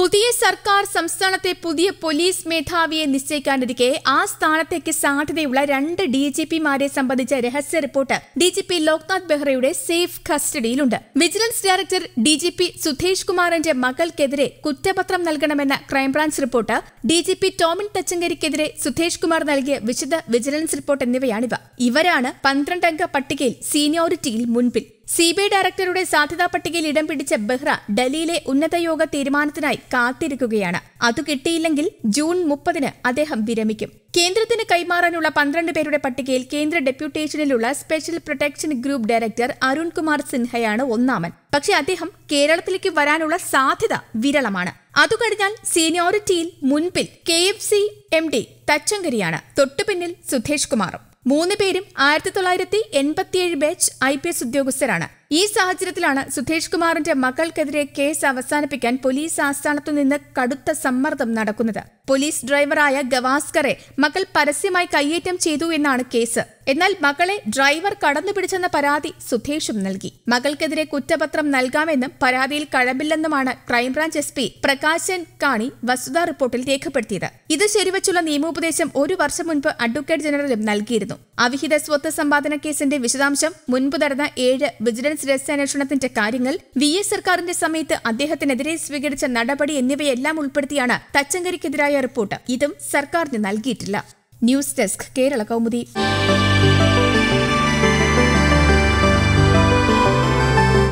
പുതിയ സർക്കാർ സംസ്ഥാനത്തെ പുതിയ പോലീസ് മേധാവിയെ നിശ്ചയിക്കാനിരിക്കെ ആ സ്ഥാനത്തേക്ക് സാധ്യതയുള്ള രണ്ട് ഡി ജി പിമാരെ സംബന്ധിച്ച രഹസ്യ report D G P Loknath ബെഹ്റയുടെ സേഫ് കസ്റ്റഡിയിലുണ്ട് vigilance director D G P Sudhesh കുമാറിന്റെ മകൾക്കെതിരെ കുറ്റപത്രം നൽകണമെന്ന crime branch report D G P Tomin തച്ചങ്കരിക്കെതിരെ സുധേഷ് കുമാർ നൽകിയ വിശദ വിജിലൻസ് റിപ്പോർട്ട് എന്നിവയാണിവ ഇവരാണ് പന്ത്രണ്ടംഗ പട്ടികയിൽ സീനിയോറിറ്റിയിൽ മുൻപിൽ സി ബി ഐ ഡയറക്ടറുടെ സാധ്യതാ പട്ടികയിൽ ഇടം പിടിച്ച ബെഹ്റ ഡൽഹിയിലെ ഉന്നതയോഗ തീരുമാനത്തിനായി കാത്തിരിക്കുകയാണ് അത് കിട്ടിയില്ലെങ്കിൽ ജൂൺ മുപ്പതിന് അദ്ദേഹം വിരമിക്കും കേന്ദ്രത്തിന് കൈമാറാനുള്ള പന്ത്രണ്ട് പേരുടെ പട്ടികയിൽ കേന്ദ്ര ഡെപ്യൂട്ടേഷനിലുള്ള special protection group director Arun Kumar സിൻഹയാണ് ഒന്നാമൻ പക്ഷേ അദ്ദേഹം കേരളത്തിലേക്ക് വരാനുള്ള സാധ്യത വിരളമാണ് അതു കഴിഞ്ഞാൽ സീനിയോറിറ്റിയിൽ മുൻപിൽ K F C M D തച്ചങ്കരിയാണ് തൊട്ടുപിന്നിൽ സുധേഷ് കുമാറും മൂന്ന് പേരും ആയിരത്തി തൊള്ളായിരത്തി എൺപത്തിയേഴ് ബാച്ച് ഐ പി എസ് ഉദ്യോഗസ്ഥരാണ് ഈ സാഹചര്യത്തിലാണ് സുധേഷ് കുമാറിന്റെ മകൾക്കെതിരെ കേസ് അവസാനിപ്പിക്കാൻ പോലീസ് ആസ്ഥാനത്തു നിന്ന് കടുത്ത സമ്മർദ്ദം നടക്കുന്നത് പോലീസ് ഡ്രൈവറായ ഗവാസ്കറെ മകൾ പരസ്യമായി കയ്യേറ്റം ചെയ്തു എന്നാണ് കേസ് എന്നാൽ മകളെ ഡ്രൈവർ കടന്നുപിടിച്ചെന്ന പരാതി സുധേഷും നൽകി മകൾക്കെതിരെ കുറ്റപത്രം നൽകാമെന്നും പരാതിയിൽ കഴമ്പില്ലെന്നുമാണ് crime branch S P Prakashan Kani വസ്തുതാ റിപ്പോർട്ടിൽ രേഖപ്പെടുത്തിയത് ഇത് ശരിവച്ചുള്ള നിയമോപദേശം ഒരു വർഷം മുൻപ് അഡ്വക്കേറ്റ് ജനറലും നൽകിയിരുന്നു അവിഹിത സ്വത്ത് സമ്പാദന കേസിന്റെ വിശദാംശം മുൻപ് നടന്ന ഏഴ് വിജിലൻസ് രഹസ്യാന്വേഷണത്തിന്റെ കാര്യങ്ങൾ വി എസ് സർക്കാരിന്റെ സമയത്ത് അദ്ദേഹത്തിനെതിരെ സ്വീകരിച്ച നടപടി എന്നിവയെല്ലാം ഉൾപ്പെടുത്തിയാണ് തച്ചങ്കരിക്കെതിരായ റിപ്പോർട്ട് ഇതും സർക്കാരിന് നൽകിയിട്ടില്ല ന്യൂസ് ഡെസ്ക് കേരള കൗമുദി